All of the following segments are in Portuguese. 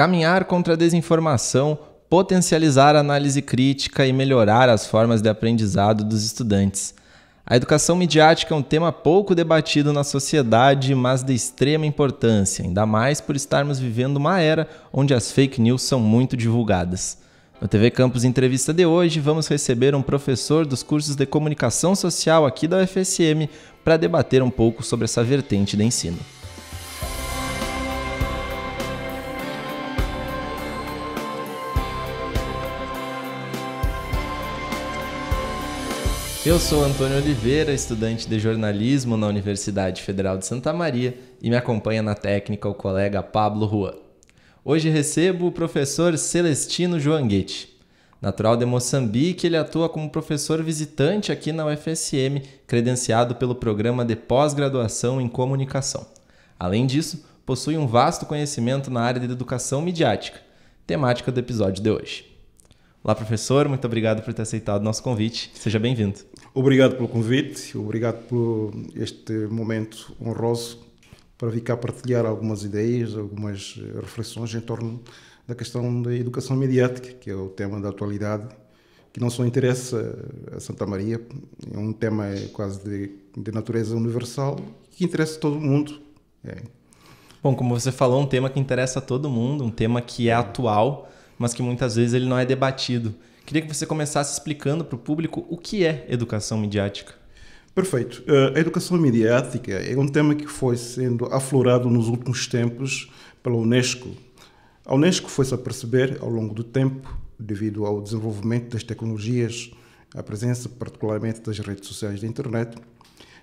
Caminhar contra a desinformação, potencializar a análise crítica e melhorar as formas de aprendizado dos estudantes. A educação midiática é um tema pouco debatido na sociedade, mas de extrema importância, ainda mais por estarmos vivendo uma era onde as fake news são muito divulgadas. No TV Campus Entrevista de hoje, vamos receber um professor dos cursos de comunicação social aqui da UFSM para debater um pouco sobre essa vertente de ensino. Eu sou Antônio Oliveira, estudante de jornalismo na Universidade Federal de Santa Maria e me acompanha na técnica o colega Pablo Juan. Hoje recebo o professor Celestino Joanguete. Natural de Moçambique, ele atua como professor visitante aqui na UFSM, credenciado pelo programa de pós-graduação em comunicação. Além disso, possui um vasto conhecimento na área de educação midiática, temática do episódio de hoje. Olá, professor, muito obrigado por ter aceitado o nosso convite. Seja bem-vindo. Obrigado pelo convite, obrigado por este momento honroso para vir cá partilhar algumas ideias, algumas eh, reflexões em torno da questão da educação mediática, que é o tema da atualidade, que não só interessa a Santa Maria, é um tema quase de, de natureza universal, que interessa todo mundo. É. Bom, como você falou, um tema que interessa a todo mundo, um tema que é atual, mas que muitas vezes ele não é debatido. Queria que você começasse explicando para o público o que é educação midiática. Perfeito. Eh, a educação midiática é um tema que foi sendo aflorado nos últimos tempos pela Unesco. A Unesco foi-se a perceber, ao longo do tempo, devido ao desenvolvimento das tecnologias, à presença particularmente das redes sociais da internet,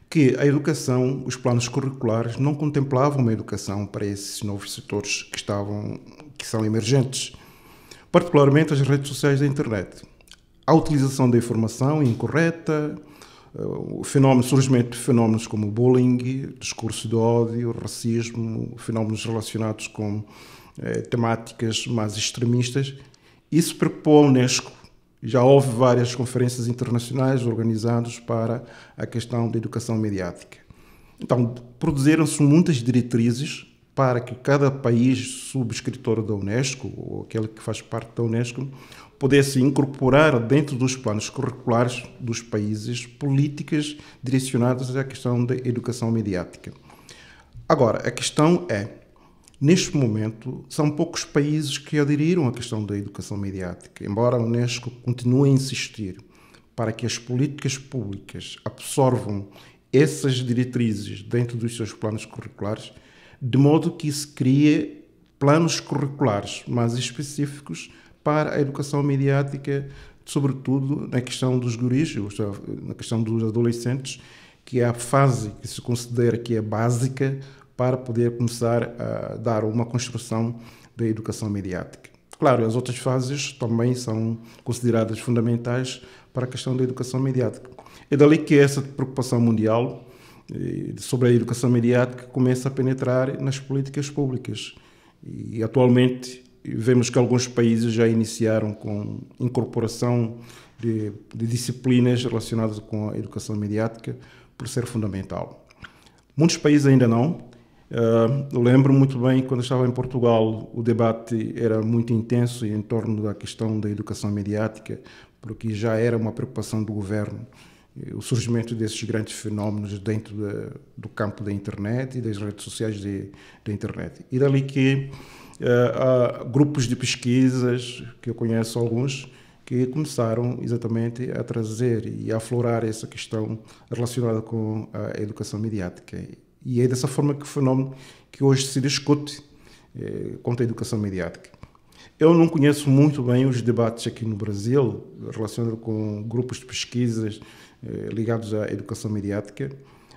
que a educação, os planos curriculares não contemplavam uma educação para esses novos setores que estavam que são emergentes particularmente as redes sociais da internet. A utilização da informação incorreta, eh, o surgimento de fenómenos como bullying, discurso de ódio, racismo, fenómenos relacionados com eh, temáticas mais extremistas. Isso preocupou a Unesco. Já houve várias conferências internacionais organizadas para a questão da educação mediática. Então, produziram-se muitas diretrizes para que cada país subscritor da Unesco, ou aquele que faz parte da Unesco, pudesse incorporar dentro dos planos curriculares dos países políticas direcionadas à questão da educação mediática. Agora, a questão é, neste momento, são poucos países que aderiram à questão da educação mediática, embora a Unesco continue a insistir para que as políticas públicas absorvam essas diretrizes dentro dos seus planos curriculares, de modo que se crie planos curriculares mais específicos para a educação mediática, sobretudo na questão dos guris, seja, na questão dos adolescentes, que é a fase que se considera que é básica para poder começar a dar uma construção da educação mediática. Claro, as outras fases também são consideradas fundamentais para a questão da educação mediática. É dali que é essa preocupação mundial sobre a educação mediática começa a penetrar nas políticas públicas. E atualmente vemos que alguns países já iniciaram com incorporação de, de disciplinas relacionadas com a educação mediática por ser fundamental. Muitos países ainda não. Uh, lembro muito bem quando estava em Portugal, o debate era muito intenso em torno da questão da educação mediática, porque já era uma preocupação do governo o surgimento desses grandes fenómenos dentro do campo da internet e das redes sociais da internet. E dali que uh, há grupos de pesquisas, que eu conheço alguns, que começaram exatamente a trazer e a aflorar essa questão relacionada com a educação mediática. E é dessa forma que o fenómeno que hoje se discute eh, quanto à educação mediática. Eu não conheço muito bem os debates aqui no Brasil, relacionados com grupos de pesquisas eh, ligados à educação mediática,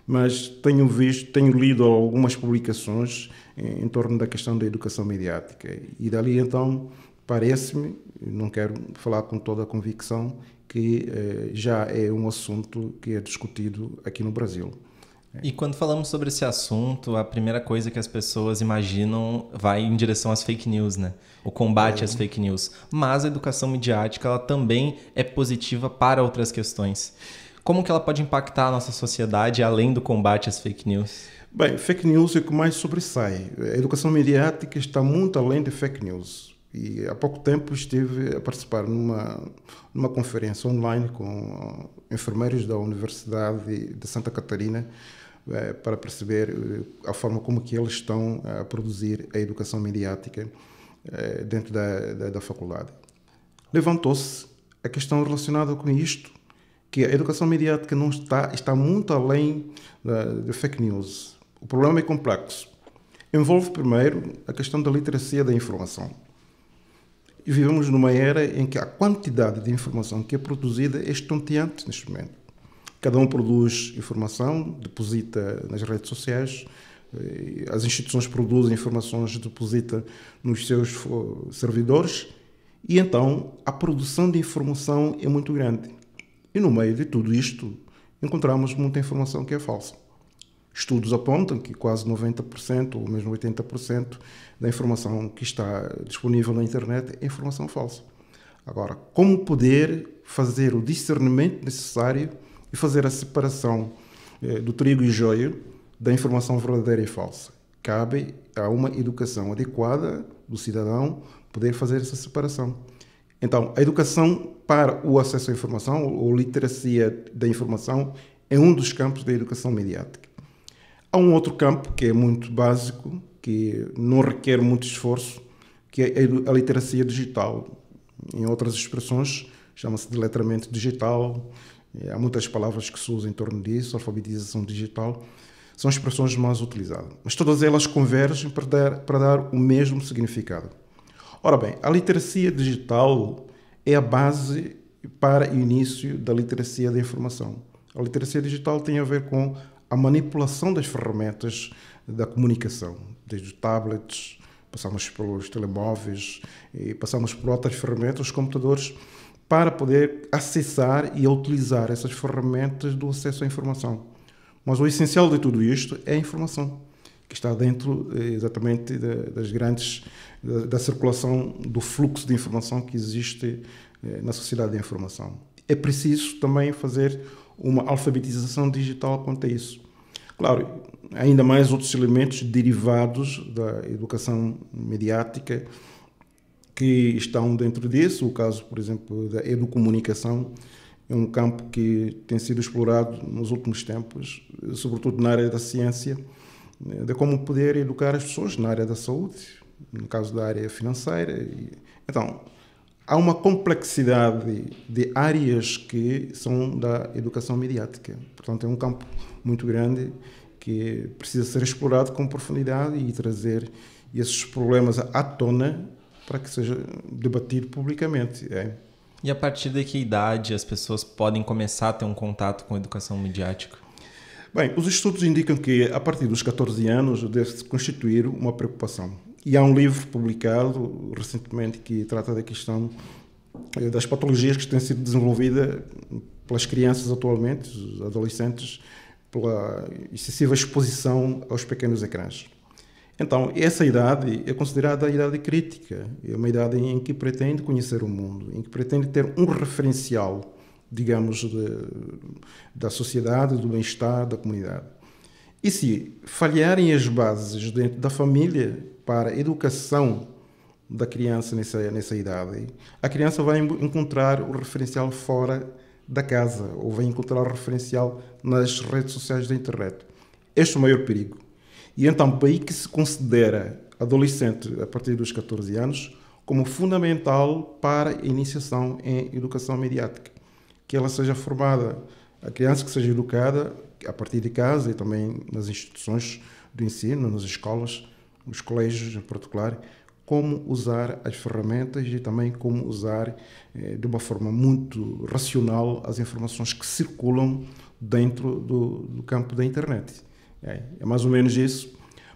mas tenho visto, tenho lido algumas publicações eh, em torno da questão da educação mediática. E dali então, parece-me, não quero falar com toda a convicção, que eh, já é um assunto que é discutido aqui no Brasil. E quando falamos sobre esse assunto, a primeira coisa que as pessoas imaginam vai em direção às fake news, né? O combate é. às fake news. Mas a educação midiática, ela também é positiva para outras questões. Como que ela pode impactar a nossa sociedade além do combate às fake news? Bem, fake news é o que mais sobressai. A educação midiática está muito além de fake news e há pouco tempo estive a participar numa, numa conferência online com eh, enfermeiros da Universidade de Santa Catarina eh, para perceber eh, a forma como que eles estão a produzir a educação mediática dentro da, da, da faculdade. Levantou-se a questão relacionada com isto, que a educação mediática não está, está muito além da, da fake news. O problema é complexo. Envolve primeiro a questão da literacia da informação e vivemos numa era em que a quantidade de informação que é produzida é estonteante neste momento. Cada um produz informação, deposita nas redes sociais, eh, as instituições produzem informações, deposita nos seus servidores e então a produção de informação é muito grande. E no meio de tudo isto encontramos muita informação que é falsa. Estudos apontam que quase 90% ou mesmo 80% da informação que está disponível na internet é informação falsa. Agora, como poder fazer o discernimento necessário e fazer a separação eh, do trigo e joio da informação verdadeira e falsa? Cabe a uma educação adequada do cidadão poder fazer essa separação. Então, a educação para o acesso à informação ou literacia da informação é um dos campos da educação mediática. Há um outro campo que é muito básico, que não requer muito esforço, que é a literacia digital. Em outras expressões, chama-se de letramento digital. Há muitas palavras que se usam em torno disso, alfabetização digital. São expressões mais utilizadas. Mas todas elas convergem para dar, para dar o mesmo significado. Ora bem, a literacia digital é a base para o início da literacia da informação. A literacia digital tem a ver com a manipulação das ferramentas da comunicação, desde os tablets, passamos pelos telemóveis e passamos por outras ferramentas, os computadores, para poder acessar e utilizar essas ferramentas do acesso à informação. Mas o essencial de tudo isto é a informação, que está dentro eh, exatamente das grandes da circulação do fluxo de informação que existe eh, na sociedade da informação. É preciso também fazer uma alfabetização digital quanto a isso. Claro, ainda mais outros elementos derivados da educação mediática que estão dentro disso, o caso, por exemplo, da educomunicação, é um campo que tem sido explorado nos últimos tempos, sobretudo na área da ciência, eh, de como poder educar as pessoas na área da saúde, no caso da área financeira. Então, há uma complexidade de áreas que são da educação mediática. Portanto, é um campo muito grande que precisa ser explorado com profundidade e trazer esses problemas à tona para que seja debatido publicamente. É. E a partir de que idade as pessoas podem começar a ter um contato com a educação mediática? Bem, os estudos indicam que a partir dos 14 anos deve-se constituir uma preocupação e há um livro publicado recentemente que trata da questão eh, das patologias que têm sido desenvolvidas pelas crianças atualmente, os adolescentes, pela excessiva exposição aos pequenos ecrãs. Então, essa idade é considerada a idade crítica, é uma idade em que pretende conhecer o mundo, em que pretende ter um referencial, digamos, de, da sociedade, do bem-estar, da comunidade. E se falharem as bases dentro da família, para a educação da criança nessa, nessa idade, a criança vai encontrar o referencial fora da casa ou vai encontrar o referencial nas redes sociais da internet. Este é o maior perigo. E então, um país que se considera adolescente a partir dos 14 anos como fundamental para a iniciação em educação mediática, que ela seja formada, a criança que seja educada a partir de casa e também nas instituições do ensino, nas escolas, nos colégios em particular, como usar as ferramentas e também como usar eh, de uma forma muito racional as informações que circulam dentro do, do campo da internet. É, é, mais ou menos isso.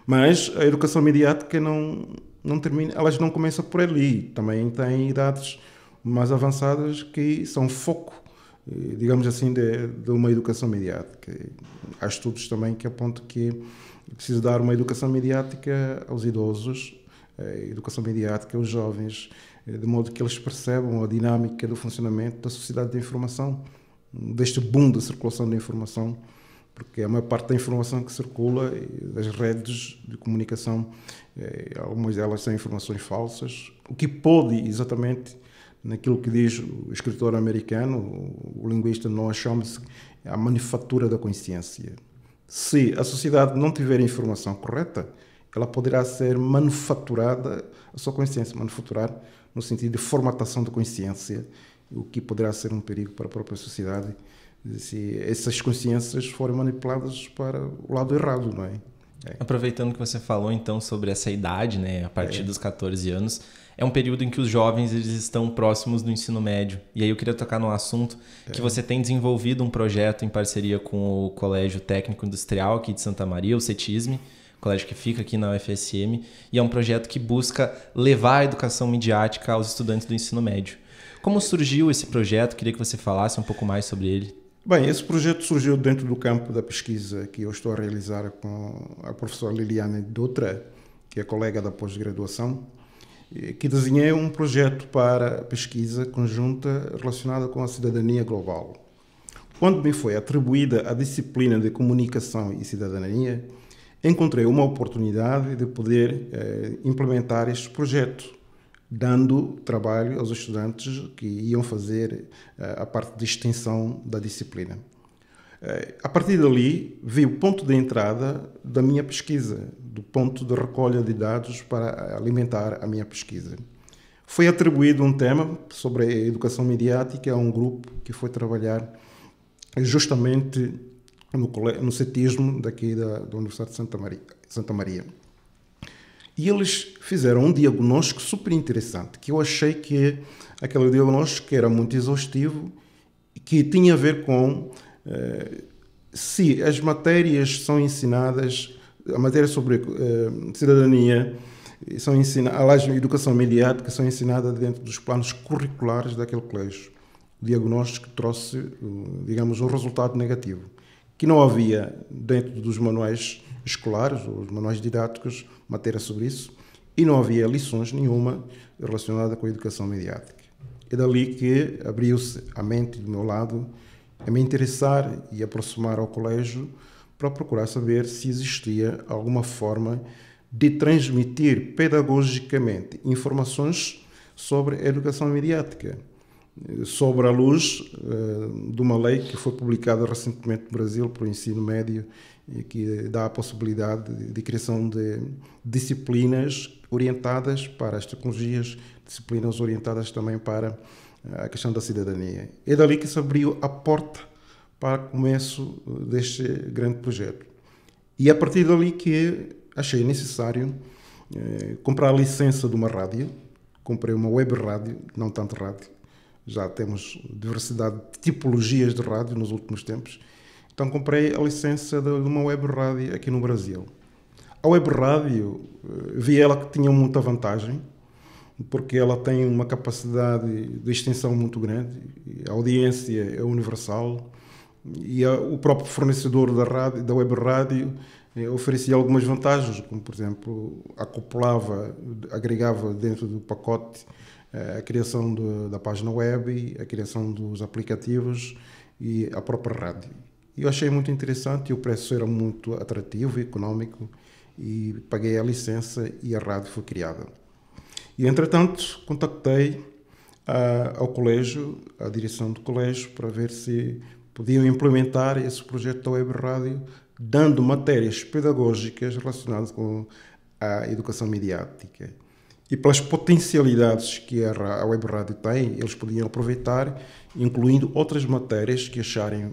Mas a educação mediática não, não termina, elas não começam por ali. Também tem idades mais avançadas que são foco eh, digamos assim, de, de, uma educação mediática. Há estudos também que apontam que é preciso dar uma educação mediática aos idosos, eh, educação mediática aos jovens, eh, de modo que eles percebam a dinâmica do funcionamento da sociedade de informação, deste boom da circulação da informação, porque é a maior parte da informação que circula, das redes de comunicação, algumas delas são informações falsas, o que pode exatamente naquilo que diz o escritor americano, o linguista Noah Chomsky, é a manufatura da consciência. Se a sociedade não tiver a informação correta, ela poderá ser manufaturada, a sua consciência manufaturar no sentido de formatação da consciência, o que poderá ser um perigo para a própria sociedade se essas consciências forem manipuladas para o lado errado, não é? é. Aproveitando que você falou então sobre essa idade, né, a partir é. dos 14 anos, é um período em que os jovens eles estão próximos do ensino médio. E aí eu queria tocar num assunto é. que você tem desenvolvido um projeto em parceria com o Colégio Técnico Industrial aqui de Santa Maria, o CETISME, colégio que fica aqui na UFSM, e é um projeto que busca levar a educação midiática aos estudantes do ensino médio. Como surgiu esse projeto? Queria que você falasse um pouco mais sobre ele. Bem, esse projeto surgiu dentro do campo da pesquisa que eu estou a realizar com a professora Liliane Dutra, que é colega da pós-graduação, que desenhei um projeto para pesquisa conjunta relacionada com a cidadania global, Quando me foi atribuída a disciplina de comunicação e cidadania. Encontrei uma oportunidade de poder eh, implementar este projeto, dando trabalho aos estudantes que iam fazer eh, a parte de extensão da disciplina. Eh, a partir dali, vi o ponto de entrada da minha pesquisa, do ponto de recolha de dados para alimentar a minha pesquisa. Foi atribuído um tema sobre a educação mediática a um grupo que foi trabalhar justamente no, no cetismo daqui da, da Universidade de Santa Maria, Santa Maria. E eles fizeram um diagnóstico super interessante, que eu achei que é aquele diagnóstico era muito exaustivo, que tinha a ver com eh, se as matérias são ensinadas a matéria sobre uh, cidadania são ensinadas, aliás, educação mediática são ensinadas dentro dos planos curriculares daquele colégio. O diagnóstico trouxe, digamos, um resultado negativo, que não havia dentro dos manuais escolares, ou os manuais didáticos, matéria sobre isso, e não havia lições nenhuma relacionada com a educação mediática. É dali que abriu-se a mente do meu lado a me interessar e aproximar ao colégio para procurar saber se existia alguma forma de transmitir pedagogicamente informações sobre a educação mediática, sobre a luz eh, de uma lei que foi publicada recentemente no Brasil para o ensino médio e que dá a possibilidade de, de criação de disciplinas orientadas para as tecnologias, disciplinas orientadas também para eh, a questão da cidadania. É dali que se abriu a porta para o começo eh, deste grande projeto. E é a partir dali que achei necessário eh, comprar a licença de uma rádio, comprei uma web rádio, não tanto rádio, já temos diversidade de tipologias de rádio nos últimos tempos, então comprei a licença de uma web rádio aqui no Brasil. A web rádio, eh, vi ela que tinha muita vantagem, porque ela tem uma capacidade de extensão muito grande, a audiência é universal, e o próprio fornecedor da, rádio, da web rádio eh, oferecia algumas vantagens, como por exemplo, acoplava, agregava dentro do pacote eh, a criação da página web, a criação dos aplicativos e a própria rádio. Eu achei muito interessante, e o preço era muito atrativo, econômico, e paguei a licença e a rádio foi criada. E entretanto, contactei a, ah, ao colégio, a direção do colégio, para ver se podiam implementar esse projeto da Web Rádio, dando matérias pedagógicas relacionadas com a educação mediática. E pelas potencialidades que a Web Rádio tem, eles podiam aproveitar, incluindo outras matérias que acharem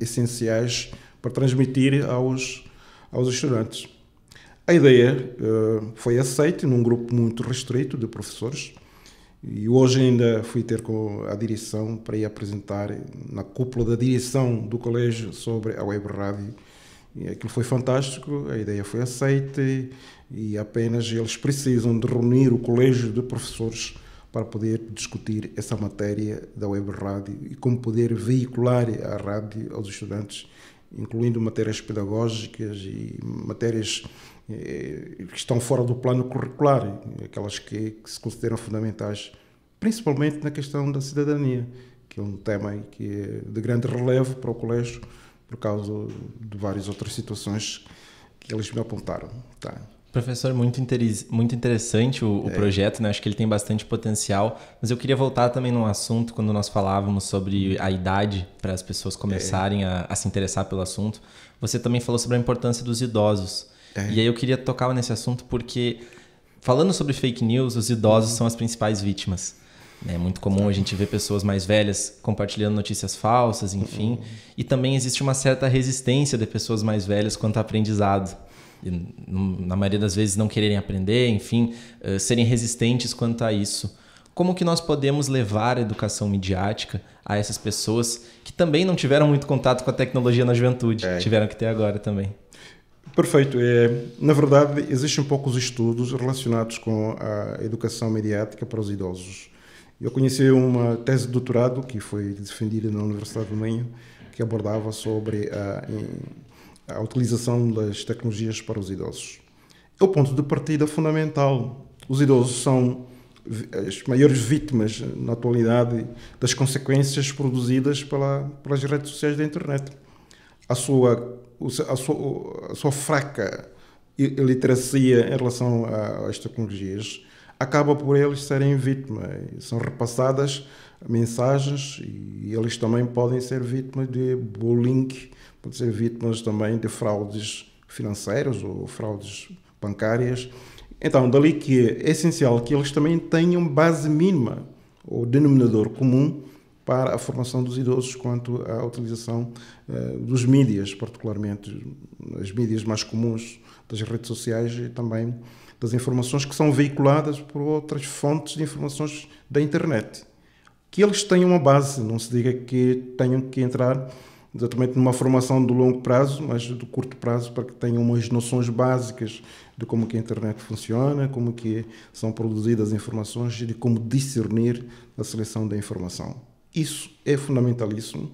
essenciais para transmitir aos, aos estudantes. A ideia uh, foi aceita num grupo muito restrito de professores, e hoje ainda fui ter com a direção para ir apresentar na cúpula da direção do colégio sobre a web rádio. E aquilo foi fantástico, a ideia foi aceita e, e apenas eles precisam de reunir o colégio de professores para poder discutir essa matéria da web rádio e como poder veicular a rádio aos estudantes incluindo matérias pedagógicas e matérias eh, que estão fora do plano curricular, aquelas que, que, se consideram fundamentais, principalmente na questão da cidadania, que é um tema que é de grande relevo para o colégio, por causa de várias outras situações que eles me apontaram. Tá. Professor, muito, muito interessante o, é. projeto, né? Acho que ele tem bastante potencial. Mas eu queria voltar também num assunto quando nós falávamos sobre a idade para as pessoas começarem é. a, a, se interessar pelo assunto. Você também falou sobre a importância dos idosos. É. E aí eu queria tocar nesse assunto porque, falando sobre fake news, os idosos uhum. são as principais vítimas. É muito comum a gente ver pessoas mais velhas compartilhando notícias falsas, enfim. Uhum. E também existe uma certa resistência de pessoas mais velhas quanto ao aprendizado na maioria das vezes não quererem aprender, enfim, eh, serem resistentes quanto a isso. Como que nós podemos levar a educação midiática a essas pessoas que também não tiveram muito contato com a tecnologia na juventude, é. tiveram que ter agora também? Perfeito. É, na verdade, existem poucos estudos relacionados com a educação mediática para os idosos. Eu conheci uma tese de doutorado que foi defendida na Universidade do Minho, que abordava sobre a a utilização das tecnologias para os idosos. É o ponto de partida fundamental. Os idosos são as maiores vítimas, na atualidade, das consequências produzidas pela, pelas redes sociais da internet. A sua, a sua, a sua fraca literacia em relação às tecnologias acaba por eles serem vítimas. São repassadas mensagens e eles também podem ser vítimas de bullying pode ser vítimas também de fraudes financeiras ou fraudes bancárias. Então, dali que é essencial que eles também tenham base mínima ou denominador comum para a formação dos idosos quanto à utilização eh, dos mídias, particularmente as mídias mais comuns das redes sociais e também das informações que são veiculadas por outras fontes de informações da internet. Que eles tenham uma base, não se diga que tenham que entrar exatamente numa formação do longo prazo, mas do curto prazo, para que tenham umas noções básicas de como que a internet funciona, como que são produzidas as informações e de como discernir a seleção da informação. Isso é fundamentalíssimo,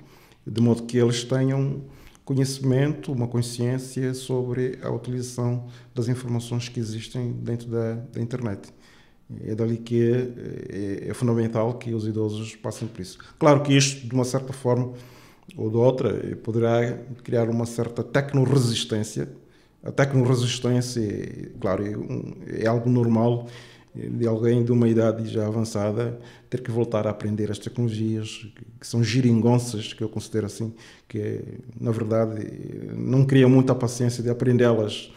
de modo que eles tenham conhecimento, uma consciência sobre a utilização das informações que existem dentro da, da internet. É dali que eh, é, é fundamental que os idosos passem por isso. Claro que isto, de uma certa forma, ou de outra, poderá criar uma certa tecnoresistência. A tecnoresistência, claro, é, é, algo normal de alguém de uma idade já avançada ter que voltar a aprender as tecnologias que são giringonças que eu considero assim que na verdade não cria muita paciência de aprendê-las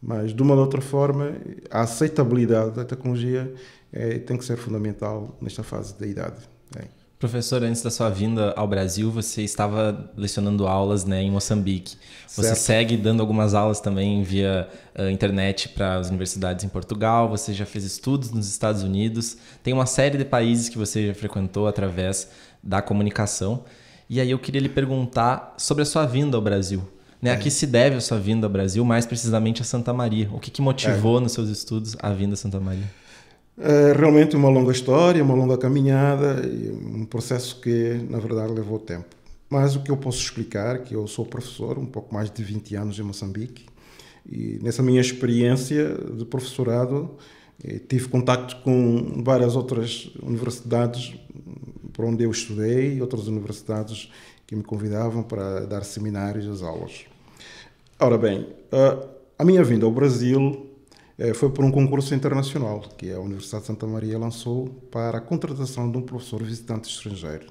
mas de uma ou outra forma a aceitabilidade da tecnologia é, tem que ser fundamental nesta fase da idade é. Professor, antes da sua vinda ao Brasil, você estava lecionando aulas né, em Moçambique. Você certo. segue dando algumas aulas também via uh, internet para as universidades em Portugal, você já fez estudos nos Estados Unidos, tem uma série de países que você já frequentou através da comunicação. E aí eu queria lhe perguntar sobre a sua vinda ao Brasil. Né? É. A que se deve a sua vinda ao Brasil, mais precisamente a Santa Maria? O que, que motivou é. nos seus estudos a vinda a Santa Maria? É realmente uma longa história, uma longa caminhada e um processo que, na verdade, levou tempo. Mas o que eu posso explicar, é que eu sou professor, um pouco mais de 20 anos em Moçambique, e nessa minha experiência de professorado, eh, tive contato com várias outras universidades por onde eu estudei, outras universidades que me convidavam para dar seminários e aulas. Ora bem, eh, a minha vinda ao Brasil é, foi por um concurso internacional que a Universidade de Santa Maria lançou para a contratação de um professor visitante estrangeiro.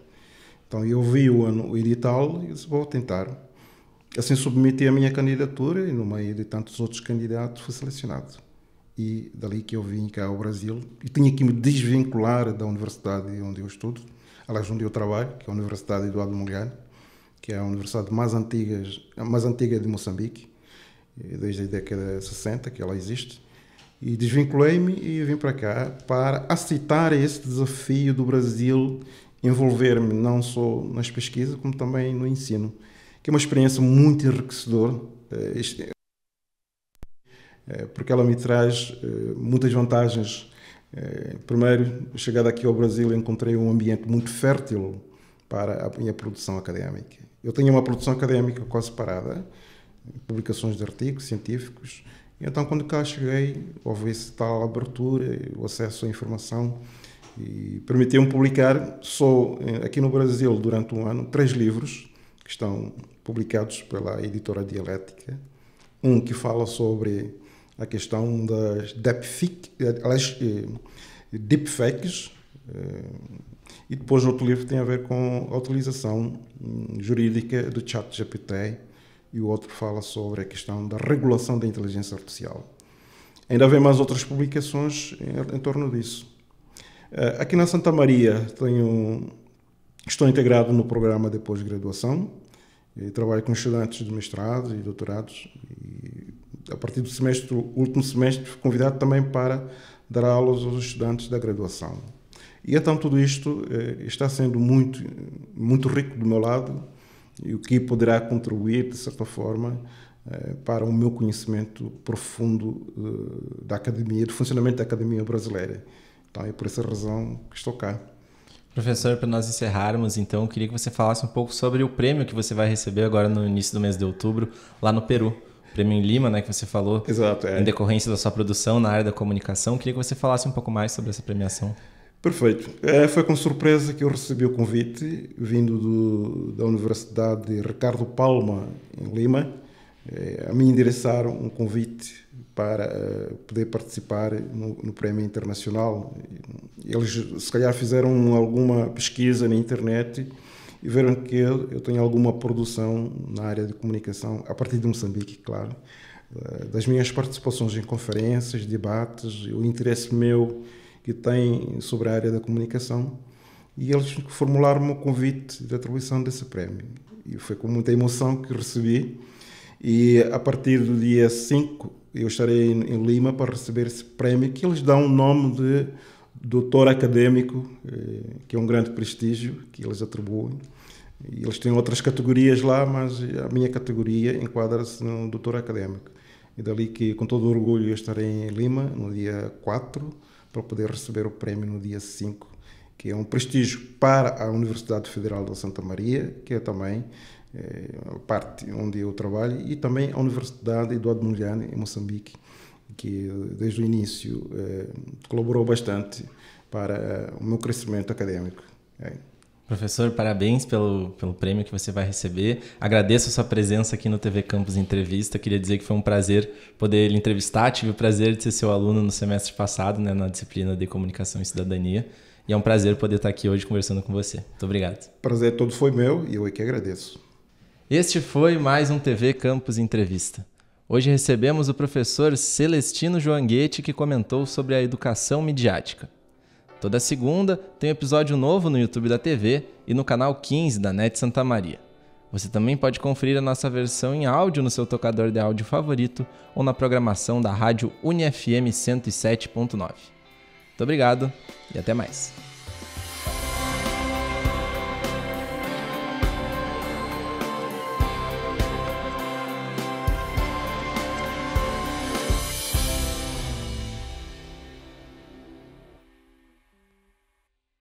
Então eu vi o, ano, o edital e disse, vou tentar. Assim submeti a minha candidatura e no meio de tantos outros candidatos fui selecionado. E dali que eu vim cá ao Brasil e tinha que me desvincular da universidade onde eu estudo, aliás, onde eu trabalho, que é a Universidade Eduardo Mondlane, que é a universidade mais antiga, mais antiga de Moçambique, eh, desde a década de 60 que ela existe e desvinculei-me e vim para cá para aceitar esse desafio do Brasil envolver-me não só nas pesquisas como também no ensino, que é uma experiência muito enriquecedora, eh, eh, porque ela me traz eh, muitas vantagens. Primeiro, chegada aqui ao Brasil, encontrei um ambiente muito fértil para a minha produção académica. Eu tenho uma produção académica quase parada, publicações de artigos científicos, então, quando cá cheguei, houve essa tal abertura, o acesso à informação, e permitiu-me publicar só eh, aqui no Brasil, durante um ano, três livros que estão publicados pela editora Dialética. Um que fala sobre a questão das eh, deepfakes, eh, e depois outro livro tem a ver com a utilização hum, jurídica do chat GPT e o outro fala sobre a questão da regulação da inteligência artificial. Ainda vem mais outras publicações em, em torno disso. Eh, aqui na Santa Maria tenho, estou integrado no programa de pós-graduação e trabalho com estudantes de mestrado e doutorados. E a partir do semestre, último semestre, fui convidado também para dar aulas aos estudantes da graduação. E então tudo isto eh, está sendo muito, muito rico do meu lado e o que poderá contribuir, de certa forma, eh, para o meu conhecimento profundo eh, da academia, do funcionamento da academia brasileira. Então é por essa razão que estou cá. Professor, para nós encerrarmos, então, queria que você falasse um pouco sobre o prêmio que você vai receber agora no início do mês de outubro, lá no Peru. O prêmio em Lima, né, que você falou. Exato, é. Em decorrência da sua produção na área da comunicação, queria que você falasse um pouco mais sobre essa premiação. Perfeito. É, foi com surpresa que eu recebi o convite, vindo do, da Universidade Ricardo Palma, em Lima. É, a mim endereçaram um convite para eh, poder participar no, no, Prémio Internacional. Eles, se calhar, fizeram alguma pesquisa na internet e viram que eu, eu tenho alguma produção na área de comunicação, a partir de Moçambique, claro. Das minhas participações em conferências, debates, o interesse meu que tem sobre a área da comunicação, e eles formularam-me o convite de atribuição desse prémio. E foi com muita emoção que recebi, e a partir do dia 5 eu estarei em Lima para receber esse prémio, que eles dão o nome de doutor académico, eh, que é um grande prestígio que eles atribuem. Eles têm outras categorias lá, mas a minha categoria enquadra-se no doutor académico. E dali que, com todo orgulho, eu estarei em Lima no dia 4 para poder receber o prémio no dia 5, que é um prestígio para a Universidade Federal da Santa Maria, que é também é, a parte onde eu trabalho, e também a Universidade Eduardo Mondlane, em Moçambique, que eh, desde o início é, colaborou bastante para o meu crescimento acadêmico. Professor, parabéns pelo, pelo prêmio que você vai receber. Agradeço a sua presença aqui no TV Campus Entrevista. Queria dizer que foi um prazer poder lhe entrevistar. Tive o prazer de ser seu aluno no semestre passado, né, na disciplina de Comunicação e Cidadania. E é um prazer poder estar aqui hoje conversando com você. Muito obrigado. Prazer todo foi meu e eu é que agradeço. Este foi mais um TV Campus Entrevista. Hoje recebemos o professor Celestino Joanguete, que comentou sobre a educação midiática. Toda segunda tem um episódio novo no YouTube da TV e no canal 15 da NET Santa Maria. Você também pode conferir a nossa versão em áudio no seu tocador de áudio favorito ou na programação da rádio UniFM 107.9. Muito obrigado e até mais.